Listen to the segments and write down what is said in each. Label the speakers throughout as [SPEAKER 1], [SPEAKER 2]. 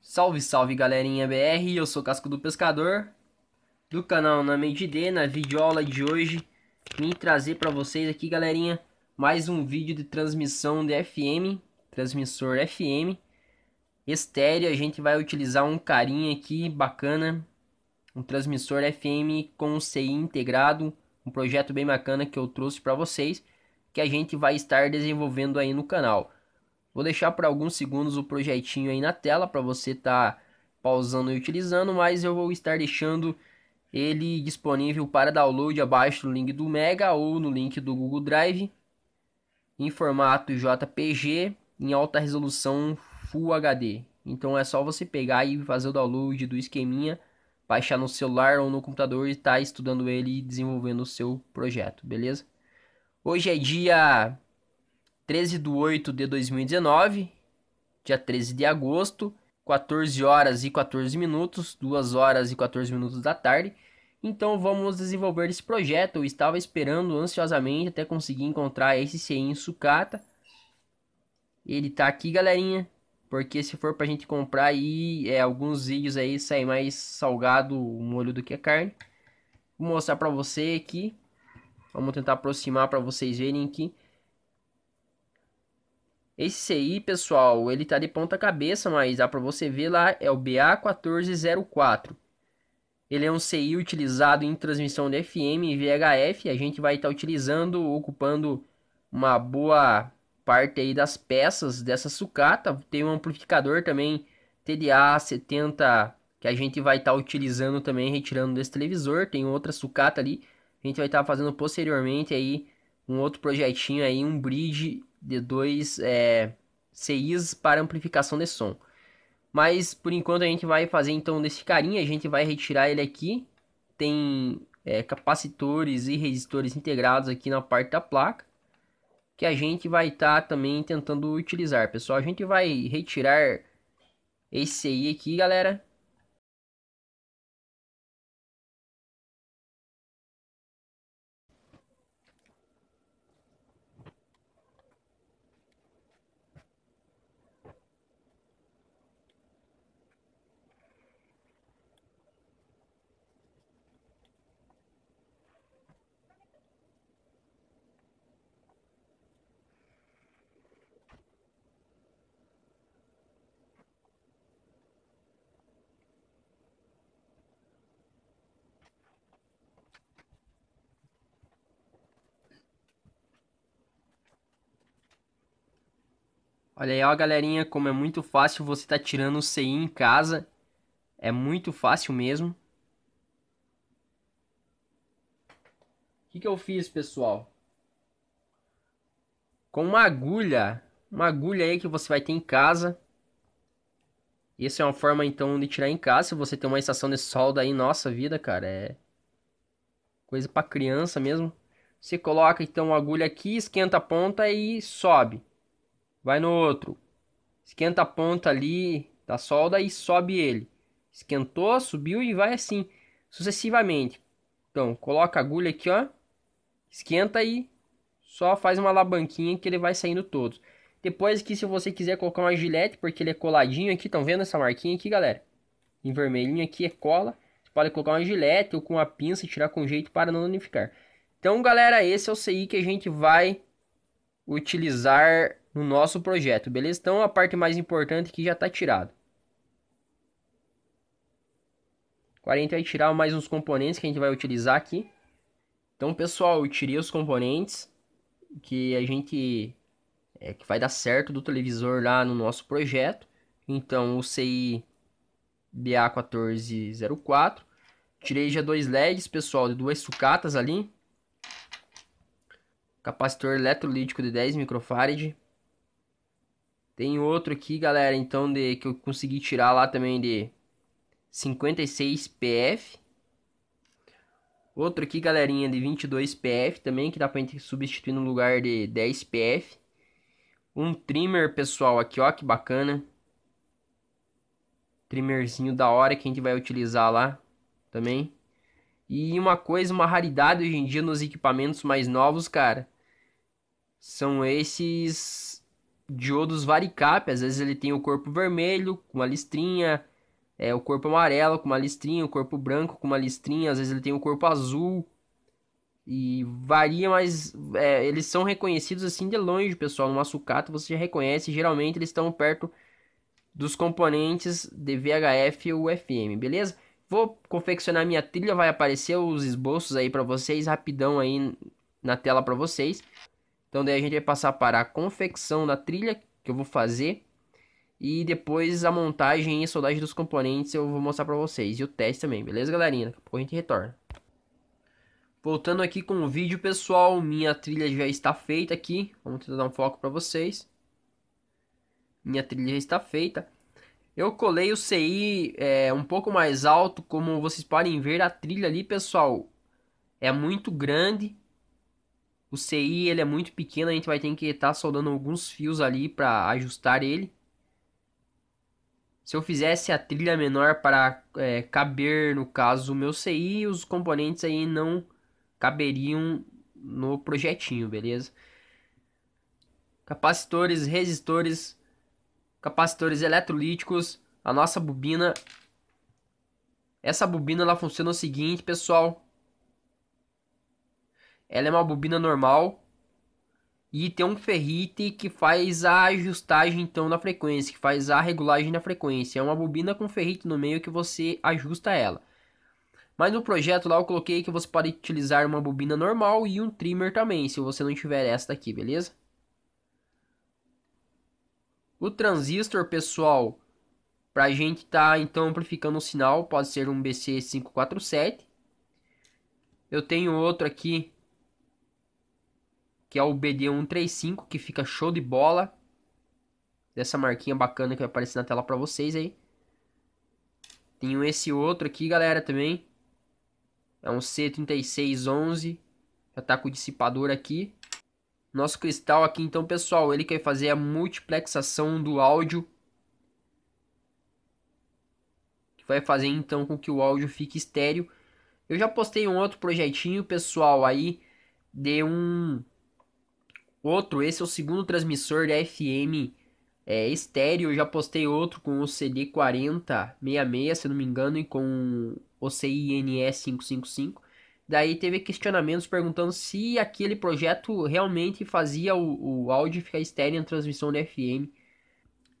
[SPEAKER 1] Salve, salve galerinha BR, eu sou Casco do Pescador, do canal Na
[SPEAKER 2] D, na videoaula de hoje, vim trazer para vocês aqui galerinha, mais um vídeo de transmissão de FM, transmissor FM, estéreo, a gente vai utilizar um carinha aqui, bacana, um transmissor FM com um CI integrado, um projeto bem bacana que eu trouxe para vocês, que a gente vai estar desenvolvendo aí no canal. Vou deixar por alguns segundos o projetinho aí na tela para você estar tá pausando e utilizando, mas eu vou estar deixando ele disponível para download abaixo do link do Mega ou no link do Google Drive em formato JPG em alta resolução Full HD. Então é só você pegar e fazer o download do esqueminha, baixar no celular ou no computador e estar tá estudando ele e desenvolvendo o seu projeto, beleza? Hoje é dia 13 de 8 de 2019, dia 13 de agosto, 14 horas e 14 minutos, 2 horas e 14 minutos da tarde. Então vamos desenvolver esse projeto. Eu estava esperando ansiosamente até conseguir encontrar esse CI em sucata. Ele tá aqui, galerinha. Porque se for pra gente comprar aí, é, alguns vídeos aí sai mais salgado o molho do que a carne. Vou mostrar pra você aqui. Vamos tentar aproximar para vocês verem aqui. Esse CI, pessoal, ele tá de ponta cabeça, mas dá para você ver lá, é o BA1404. Ele é um CI utilizado em transmissão de FM e VHF. A gente vai estar tá utilizando, ocupando uma boa parte aí das peças dessa sucata. Tem um amplificador também TDA 70 que a gente vai estar tá utilizando também, retirando desse televisor. Tem outra sucata ali. A gente vai estar tá fazendo posteriormente aí um outro projetinho aí, um bridge de dois é, eh, CIs para amplificação de som. Mas por enquanto a gente vai fazer então desse carinha, a gente vai retirar ele aqui. Tem é, capacitores e resistores integrados aqui na parte da placa. Que a gente vai estar tá também tentando utilizar, pessoal. A gente vai retirar esse
[SPEAKER 1] CI aqui, galera.
[SPEAKER 2] Olha aí, ó, galerinha, como é muito fácil você tá tirando o CI em casa. É muito fácil mesmo. O que, que eu fiz, pessoal? Com uma agulha, uma agulha aí que você vai ter em casa. Isso é uma forma, então, de tirar em casa. Se você tem uma estação de solda aí, nossa vida, cara, é coisa para criança mesmo. Você coloca, então, a agulha aqui, esquenta a ponta e sobe vai no outro. Esquenta a ponta ali da solda e sobe ele. Esquentou, subiu e vai assim, sucessivamente. Então, coloca a agulha aqui, ó. Esquenta e só faz uma alabanquinha que ele vai saindo todos. Depois que se você quiser colocar uma gilete, porque ele é coladinho aqui, estão vendo essa marquinha aqui, galera? Em vermelhinho aqui é cola. Você pode colocar uma gilete ou com uma pinça e tirar com jeito para não danificar. Então, galera, esse é o CI que a gente vai utilizar no nosso projeto, beleza? Então a parte mais importante que já está tirado. 40 vai tirar mais uns componentes que a gente vai utilizar aqui. Então, pessoal, eu tirei os componentes que a gente é, que vai dar certo do televisor lá no nosso projeto. Então, o CI BA1404. Tirei já dois LEDs, pessoal, de duas sucatas ali. Capacitor eletrolítico de 10 microfarad. Tem outro aqui, galera, então, de que eu consegui tirar lá também de 56 PF. Outro aqui, galerinha, de 22 PF também, que dá pra gente substituir no lugar de 10 PF. Um trimmer, pessoal, aqui, ó, que bacana. Trimmerzinho da hora que a gente vai utilizar lá também. E uma coisa, uma raridade hoje em dia nos equipamentos mais novos, cara, são esses diodos varicap, às vezes ele tem o corpo vermelho com uma listrinha, é, o corpo amarelo com uma listrinha, o corpo branco com uma listrinha, às vezes ele tem o corpo azul. E varia, mas é, eles são reconhecidos assim de longe, pessoal. Numa sucata você já reconhece, geralmente eles estão perto dos componentes de VHF ou FM, beleza? Vou confeccionar minha trilha, vai aparecer os esboços aí para vocês, rapidão aí na tela para vocês. Então daí a gente vai passar para a confecção da trilha que eu vou fazer e depois a montagem e a soldagem dos componentes eu vou mostrar para vocês e o teste também, beleza galerinha? Daqui a pouco a gente retorna. Voltando aqui com o vídeo pessoal, minha trilha já está feita aqui, vamos tentar dar um foco para vocês. Minha trilha já está feita. Eu colei o CI é, um pouco mais alto, como vocês podem ver a trilha ali pessoal é muito grande o CI ele é muito pequeno, a gente vai ter que estar tá soldando alguns fios ali para ajustar ele. Se eu fizesse a trilha menor para é, caber, no caso, o meu CI, os componentes aí não caberiam no projetinho, beleza? Capacitores, resistores, capacitores eletrolíticos, a nossa bobina. Essa bobina ela funciona o seguinte, pessoal, ela é uma bobina normal. E tem um ferrite que faz a ajustagem então na frequência, que faz a regulagem na frequência. É uma bobina com ferrite no meio que você ajusta ela. Mas no projeto lá eu coloquei que você pode utilizar uma bobina normal e um trimmer também, se você não tiver essa daqui, beleza? O transistor, pessoal, para a gente tá então amplificando o sinal, pode ser um BC547. Eu tenho outro aqui que é o BD135, que fica show de bola. Dessa marquinha bacana que vai aparecer na tela para vocês aí. Tenho esse outro aqui, galera, também. É um C3611. Já tá com o dissipador aqui. Nosso cristal aqui, então, pessoal, ele quer fazer a multiplexação do áudio. Que vai fazer, então, com que o áudio fique estéreo. Eu já postei um outro projetinho, pessoal, aí de um outro, esse é o segundo transmissor da FM é, estéreo. Eu já postei outro com o CD4066, se não me engano, e com o CINS 555. Daí teve questionamentos perguntando se aquele projeto realmente fazia o, o áudio ficar estéreo na transmissão da FM.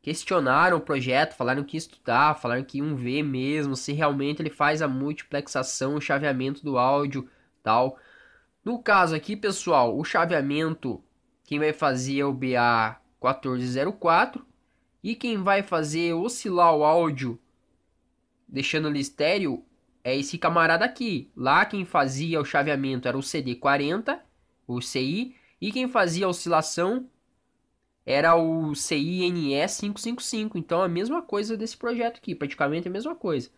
[SPEAKER 2] Questionaram o projeto, falaram que estudar, falaram que iam ver mesmo se realmente ele faz a multiplexação, o chaveamento do áudio tal. No caso aqui, pessoal, o chaveamento quem vai fazer é o BA1404. E quem vai fazer oscilar o áudio, deixando ele estéreo, é esse camarada aqui. Lá quem fazia o chaveamento era o CD40, o CI. E quem fazia a oscilação era o CINE555. Então a mesma coisa desse projeto aqui, praticamente a mesma coisa.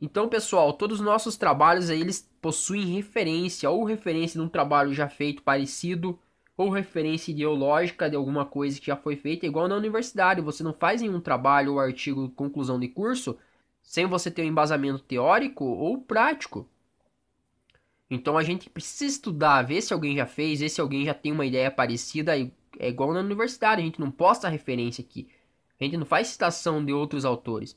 [SPEAKER 2] Então, pessoal, todos os nossos trabalhos aí, eles possuem referência ou referência de um trabalho já feito parecido ou referência ideológica de alguma coisa que já foi feita, igual na universidade. Você não faz nenhum trabalho ou artigo conclusão de curso sem você ter um embasamento teórico ou prático. Então a gente precisa estudar, ver se alguém já fez, ver se alguém já tem uma ideia parecida. É igual na universidade, a gente não posta referência aqui. A gente não faz citação de outros autores.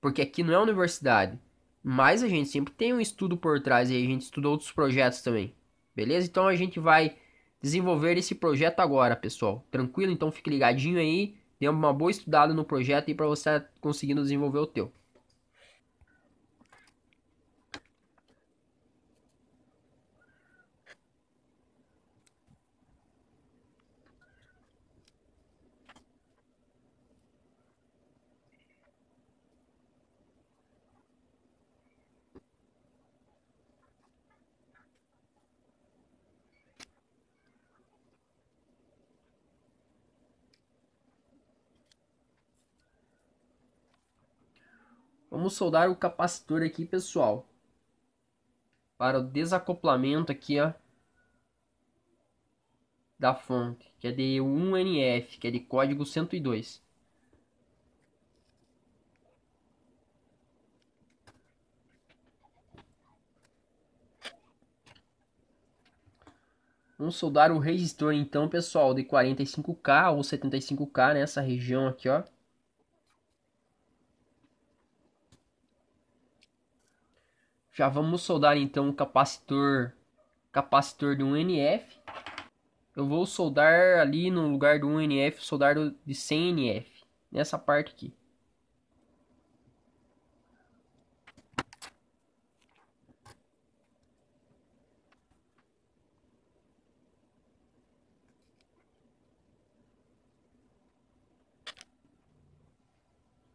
[SPEAKER 2] Porque aqui não é universidade. Mas a gente sempre tem um estudo por trás e a gente estuda outros projetos também. Beleza? Então a gente vai desenvolver esse projeto agora, pessoal. Tranquilo? Então fique ligadinho aí, dê uma boa estudada no projeto aí para você tá conseguindo desenvolver o teu. Vamos soldar o capacitor aqui, pessoal. Para o desacoplamento aqui, ó. Da fonte, que é de 1NF, que é de código 102. Vamos soldar o resistor então, pessoal, de 45K ou 75K nessa região aqui, ó. Já vamos soldar então o capacitor, capacitor de um NF. Eu vou soldar ali no lugar do 1NF, soldar de 100NF, nessa parte aqui.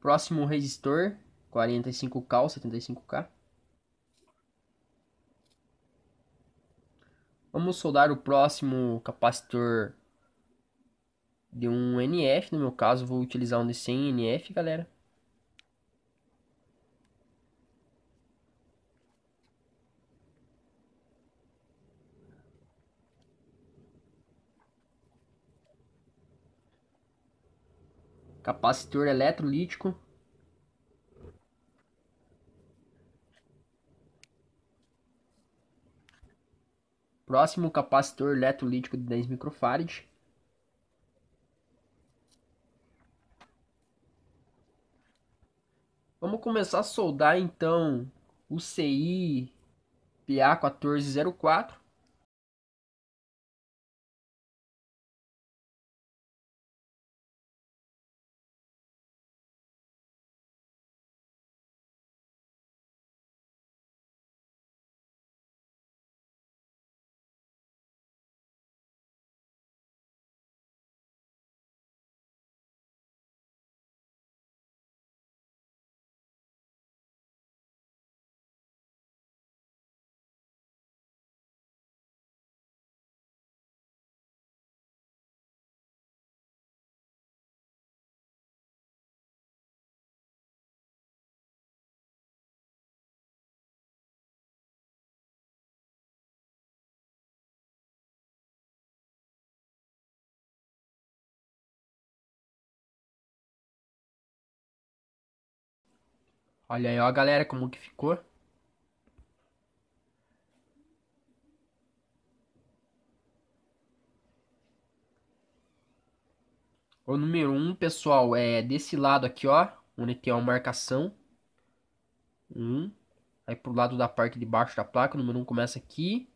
[SPEAKER 2] Próximo resistor, 45K, 75K. vou soldar o próximo capacitor de um NF, no meu caso vou utilizar um de 100 NF, galera. Capacitor eletrolítico Próximo, capacitor eletrolítico de 10 microfarad.
[SPEAKER 1] Vamos começar a soldar então o CI PA1404. Olha aí, ó, a galera, como que ficou.
[SPEAKER 2] O número 1, um, pessoal, é desse lado aqui, ó, onde tem a marcação. 1. Um. Aí pro lado da parte de baixo da placa, o número 1 um começa aqui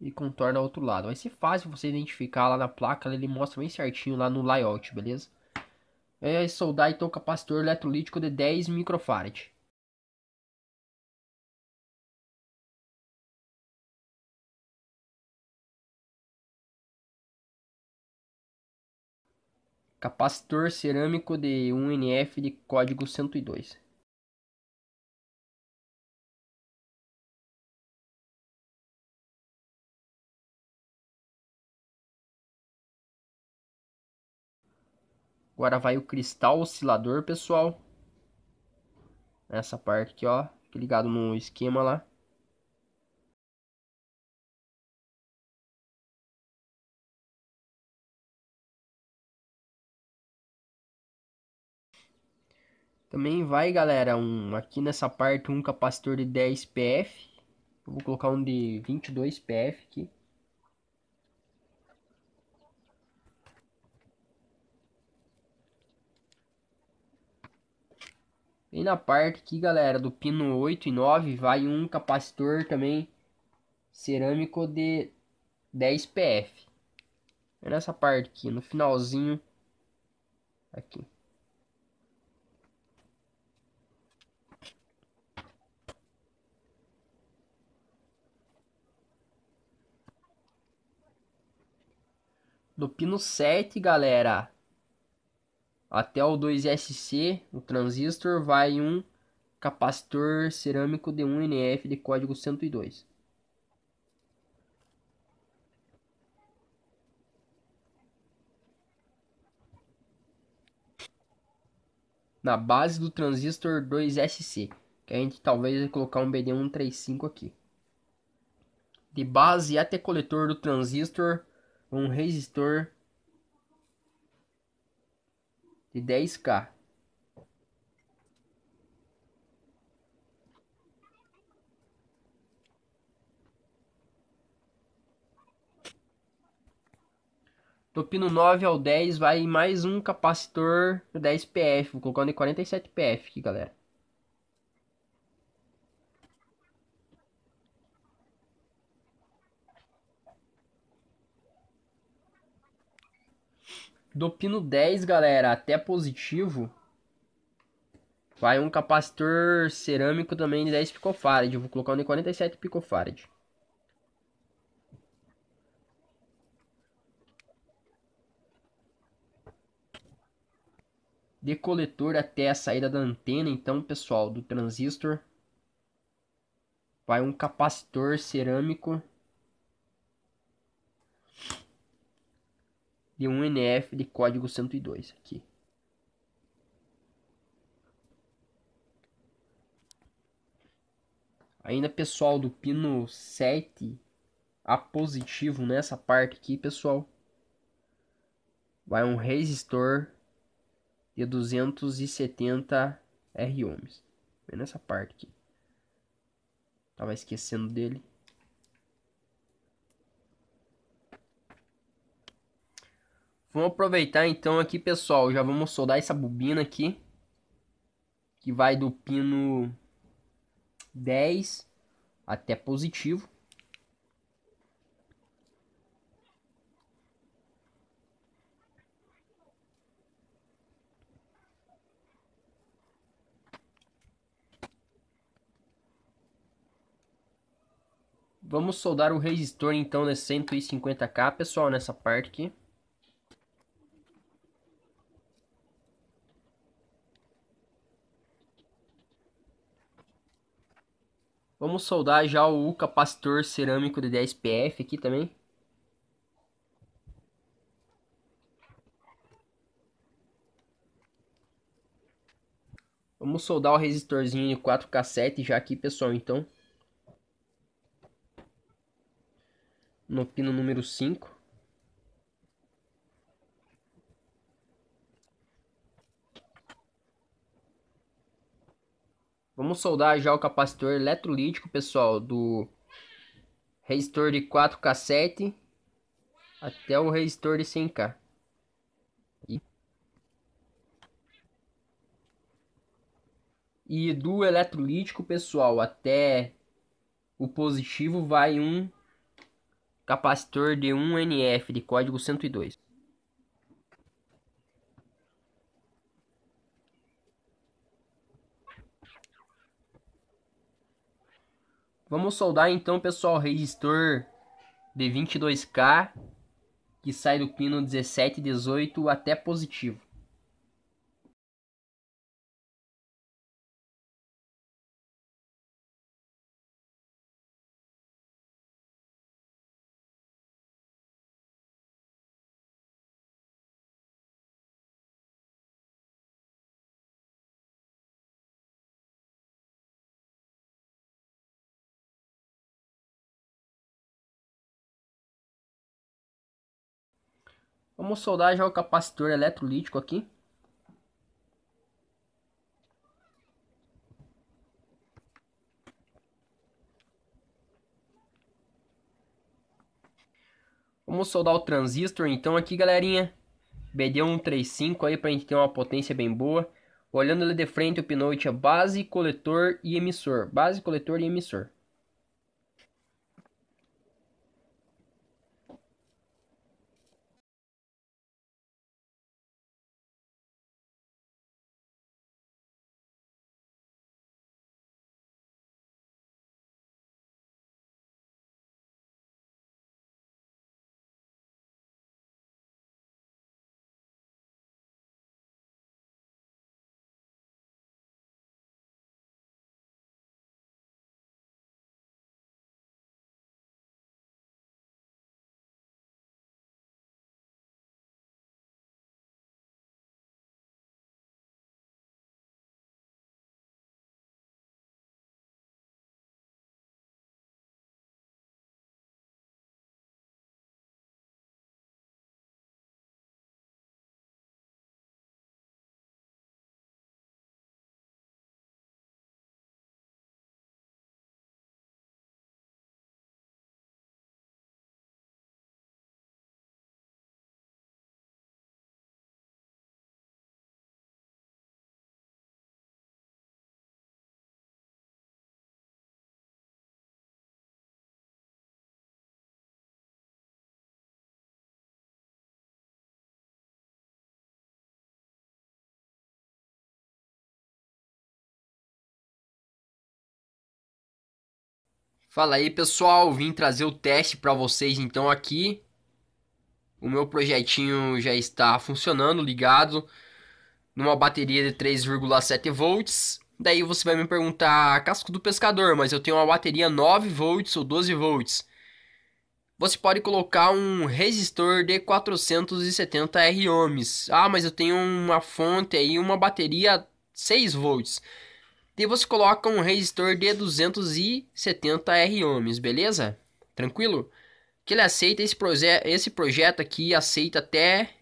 [SPEAKER 2] e contorna o outro lado. Vai ser fácil você identificar lá na placa, ele
[SPEAKER 1] mostra bem certinho lá no layout, beleza? é soldar então o capacitor eletrolítico de 10 microfarad. Capacitor cerâmico de 1NF de código 102. Agora vai o cristal oscilador, pessoal. Nessa parte aqui, ó. ligado no esquema lá. Também vai, galera, um aqui nessa parte um capacitor de 10 PF. Eu vou colocar
[SPEAKER 2] um de 22 PF aqui. Bem na parte aqui, galera, do pino 8 e 9, vai um capacitor também cerâmico de 10 PF. É nessa parte aqui, no finalzinho aqui. Do pino 7, galera, até o 2SC, o transistor, vai um capacitor cerâmico de 1NF de código 102. Na base do transistor 2SC, que a gente talvez vai colocar um BD135 aqui. De base até coletor do transistor, um resistor de 10k. Topino 9 ao 10 vai mais um capacitor 10 PF. Vou colocar um de 47 PF aqui, galera. do pino 10, galera, até positivo. Vai um capacitor cerâmico também de 10 picofarad. vou colocar um de 47 picofarad. De coletor até a saída da antena, então, pessoal, do transistor. Vai um capacitor cerâmico de um NF de código 102 aqui. Ainda pessoal do pino 7 a positivo nessa parte aqui, pessoal. Vai um resistor de 270 R ohms. nessa parte aqui. Tava esquecendo dele. Vamos aproveitar então aqui, pessoal. Já vamos soldar essa bobina aqui. Que vai do pino 10 até positivo. Vamos soldar o resistor então de 150k, pessoal, nessa parte aqui. Vamos soldar já o capacitor cerâmico de 10 PF aqui também. Vamos soldar o resistorzinho de 4K7 já aqui, pessoal, então. No pino número 5. Vamos soldar já o capacitor eletrolítico, pessoal, do resistor de 4K7 até o resistor de 100K. E, e do eletrolítico, pessoal, até o positivo vai um capacitor de 1NF de código 102. Vamos soldar então, pessoal, o resistor de 22K que sai do pino 17
[SPEAKER 1] 18 até positivo. Vamos soldar já o capacitor eletrolítico aqui.
[SPEAKER 2] Vamos soldar o transistor então aqui, galerinha. BD135 aí pra gente ter uma potência bem boa. Olhando ele de frente, o pinote é base, coletor e emissor. Base, coletor e emissor.
[SPEAKER 1] Fala aí pessoal, vim trazer o teste para vocês então aqui. O meu projetinho já
[SPEAKER 2] está funcionando, ligado numa bateria de 3,7 volts. Daí você vai me perguntar, casco do pescador, mas eu tenho uma bateria 9 volts ou 12 volts. Você pode colocar um resistor de 470 R ohms. Ah, mas eu tenho uma fonte aí, uma bateria 6 volts e você coloca um resistor de 270 R ohms, beleza? Tranquilo? Que ele aceita esse, proje esse projeto aqui, aceita até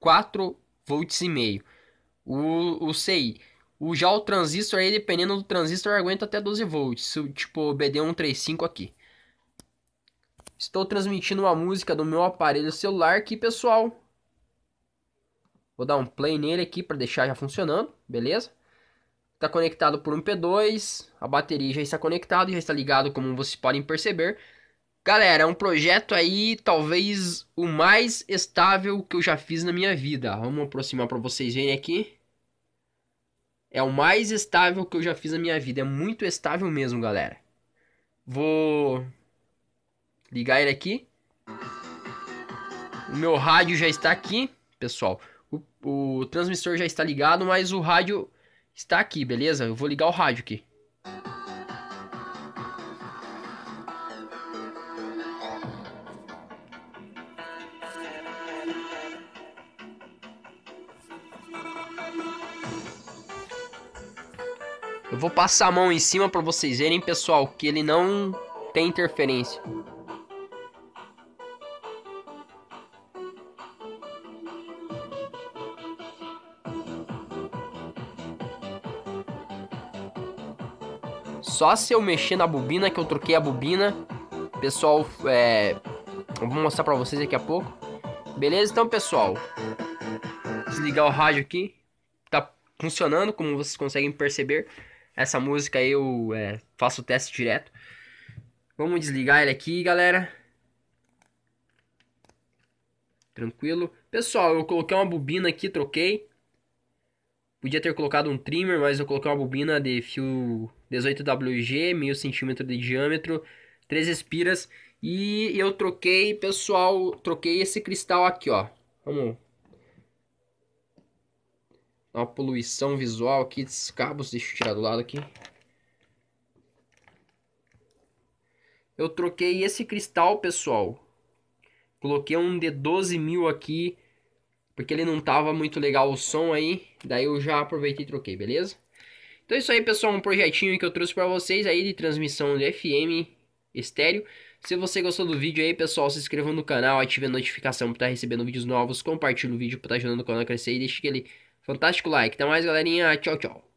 [SPEAKER 2] 4 volts e meio. O, o CI. O, já o transistor aí, dependendo do transistor, aguenta até 12 volts. Tipo o BD135 aqui. Estou transmitindo uma música do meu aparelho celular aqui, pessoal. Vou dar um play nele aqui para deixar já funcionando, beleza? está conectado por um P2, a bateria já está conectada, já está ligado como vocês podem perceber. Galera, é um projeto aí talvez o mais estável que eu já fiz na minha vida. Vamos aproximar para vocês verem aqui. É o mais estável que eu já fiz na minha vida. É muito estável mesmo, galera. Vou ligar ele aqui. O meu rádio já está aqui, pessoal. O, o transmissor já está ligado, mas o rádio está aqui, beleza? Eu vou ligar o rádio aqui. Eu vou passar a mão em cima para vocês verem, pessoal, que ele não tem interferência. Só se eu mexer na bobina, que eu troquei a bobina. Pessoal, é... vou mostrar pra vocês daqui a pouco. Beleza? Então, pessoal. Desligar o rádio aqui. Tá funcionando, como vocês conseguem perceber. Essa música eu é, faço o teste direto. Vamos desligar ele aqui, galera. Tranquilo. Pessoal, eu coloquei uma bobina aqui, troquei. Podia ter colocado um trimmer, mas eu coloquei uma bobina de fio 18WG, meio centímetro de diâmetro, três espiras. E eu troquei, pessoal, troquei esse cristal aqui, ó. Vamos. uma poluição visual aqui dos cabos. Deixa eu tirar do lado aqui. Eu troquei esse cristal, pessoal. Coloquei um de 12 mil aqui porque ele não tava muito legal o som aí. Daí eu já aproveitei e troquei, beleza? Então é isso aí, pessoal. Um projetinho que eu trouxe para vocês aí de transmissão de FM estéreo. Se você gostou do vídeo aí, pessoal, se inscreva no canal, ative a notificação para estar tá recebendo vídeos novos, compartilhe o
[SPEAKER 1] vídeo para estar tá ajudando o canal a crescer e deixe aquele fantástico like. Até mais, galerinha. Tchau, tchau.